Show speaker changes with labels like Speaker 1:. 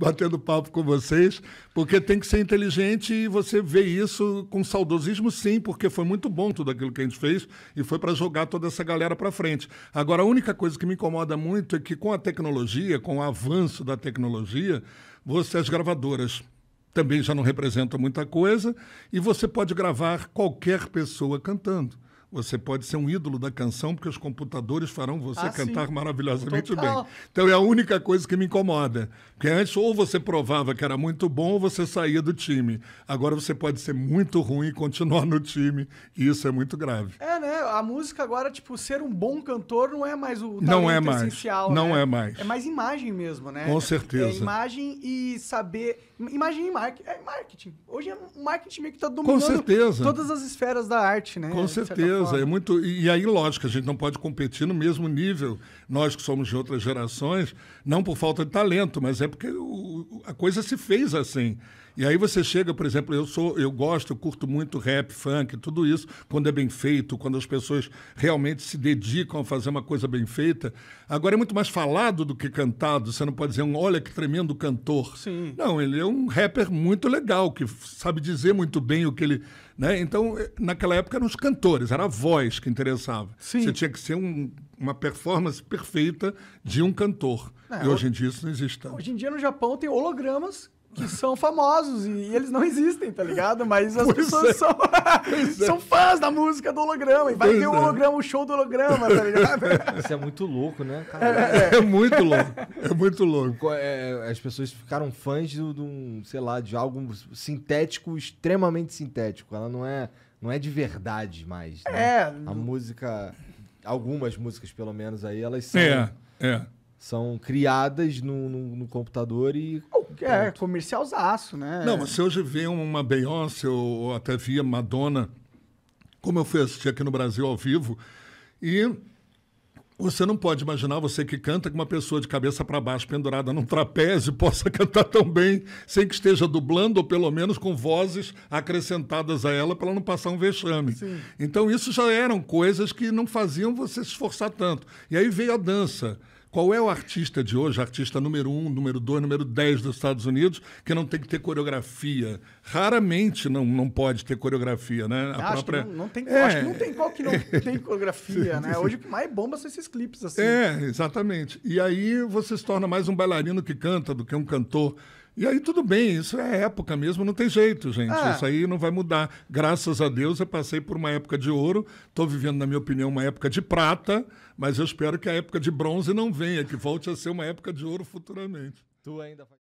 Speaker 1: batendo papo com vocês, porque tem que ser inteligente e você vê isso com saudosismo, sim, porque foi muito bom tudo aquilo que a gente fez e foi para jogar toda essa galera para frente. Agora, a única coisa que me incomoda muito é que com a tecnologia, com o avanço da tecnologia, você, as gravadoras, também já não representam muita coisa e você pode gravar qualquer pessoa cantando. Você pode ser um ídolo da canção, porque os computadores farão você ah, cantar sim. maravilhosamente Total. bem. Então é a única coisa que me incomoda. Porque antes, ou você provava que era muito bom, ou você saía do time. Agora você pode ser muito ruim e continuar no time. E isso é muito grave.
Speaker 2: É, né? A música agora, tipo, ser um bom cantor não é mais o não é mais. essencial. Não né? é mais. É mais imagem mesmo, né? Com certeza. É imagem e saber. Imagem e marketing. É marketing. Hoje o marketing meio que está dominando todas as esferas da arte, né? Com certeza certeza. É
Speaker 1: muito, e aí, lógico, a gente não pode competir no mesmo nível, nós que somos de outras gerações, não por falta de talento, mas é porque o, a coisa se fez assim. E aí você chega, por exemplo, eu sou, eu gosto, eu curto muito rap, funk, tudo isso, quando é bem feito, quando as pessoas realmente se dedicam a fazer uma coisa bem feita. Agora é muito mais falado do que cantado. Você não pode dizer um olha que tremendo cantor. Sim. Não, ele é um rapper muito legal, que sabe dizer muito bem o que ele. Né? Então, eh, naquela época eram os cantores, era a voz que interessava. Sim. Você tinha que ser um, uma performance perfeita de um cantor. É, e hoje em dia isso não existe tanto. Hoje
Speaker 2: em dia no Japão tem hologramas que são famosos e, e, eles não existem, tá ligado? Mas as pois pessoas é. são, são é. fãs da música do holograma e vai pois ver é. o holograma, o show do holograma, tá ligado?
Speaker 1: Isso é muito louco, né? É, é, é, muito louco, é muito louco. É, as pessoas ficaram fãs de, de um, sei lá, de algo sintético, extremamente sintético. Ela não é, não é de verdade mais. Né? É. A música, algumas músicas pelo menos aí, elas são... É, é são criadas no, no, no computador e
Speaker 2: é, Ponto. É, comercialzaço, né? Não, mas se
Speaker 1: hoje vê uma Beyoncé ou até via Madonna, como eu fui assistir aqui no Brasil ao vivo, e você não pode imaginar você que canta que uma pessoa de cabeça para baixo pendurada num trapézio possa cantar tão bem sem que esteja dublando ou pelo menos com vozes acrescentadas a ela para ela não passar um vexame. Sim. Então isso já eram coisas que não faziam você se esforçar tanto. E aí veio a dança. Qual é o artista de hoje, artista número um, número dois, número dez dos Estados Unidos, que não tem que ter coreografia? Raramente não, não pode ter coreografia, né? A ah, acho, própria... que não, não tem, é. acho que não tem qual que não tem coreografia, né? Hoje o
Speaker 2: que mais bomba são esses clipes, assim. É,
Speaker 1: exatamente. E aí você se torna mais um bailarino que canta do que um cantor. E aí tudo bem, isso é época mesmo, não tem jeito, gente. É. Isso aí não vai mudar. Graças a Deus eu passei por uma época de ouro, estou vivendo, na minha opinião, uma época de prata, mas eu espero que a época de bronze não venha, que volte a ser uma época de ouro futuramente. Tu ainda